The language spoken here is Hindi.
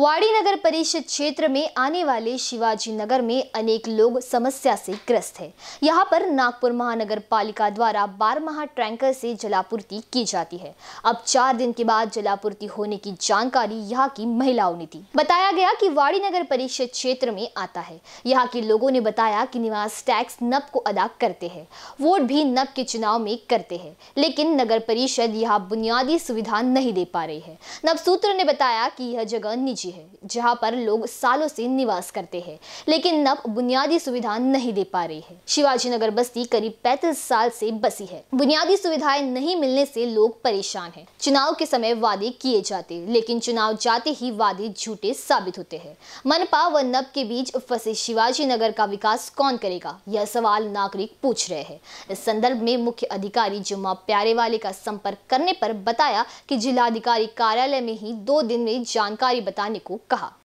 वाड़ी नगर परिषद क्षेत्र में आने वाले शिवाजी नगर में अनेक लोग समस्या से ग्रस्त हैं यहाँ पर नागपुर महानगर पालिका द्वारा माह टैंकर से जलापूर्ति की जाती है अब चार दिन के बाद जलापूर्ति होने की जानकारी यहाँ की महिलाओं ने दी बताया गया कि वाड़ी नगर परिषद क्षेत्र में आता है यहाँ के लोगों ने बताया की निवास टैक्स नप को अदा करते हैं वोट भी नप के चुनाव में करते हैं लेकिन नगर परिषद यहाँ बुनियादी सुविधा नहीं दे पा रही है नब सूत्र ने बताया की यह जगह निजी राज्य है जहां पर लोग सालों से निवास करते हैं लेकिन नब बुनियादी सुविधा नहीं दे पा रही है शिवाजी नगर बस्ती करीब पैतीस साल से बसी है बुनियादी सुविधाएं नहीं मिलने से लोग परेशान हैं। चुनाव के समय वादे किए जाते लेकिन चुनाव जाते ही वादे झूठे साबित होते हैं मनपा व नब के बीच फंसे शिवाजी नगर का विकास कौन करेगा यह सवाल नागरिक पूछ रहे है इस संदर्भ में मुख्य अधिकारी जुम्मा प्यारे वाले का संपर्क करने पर बताया की जिलाधिकारी कार्यालय में ही दो दिन में जानकारी बताने को कहा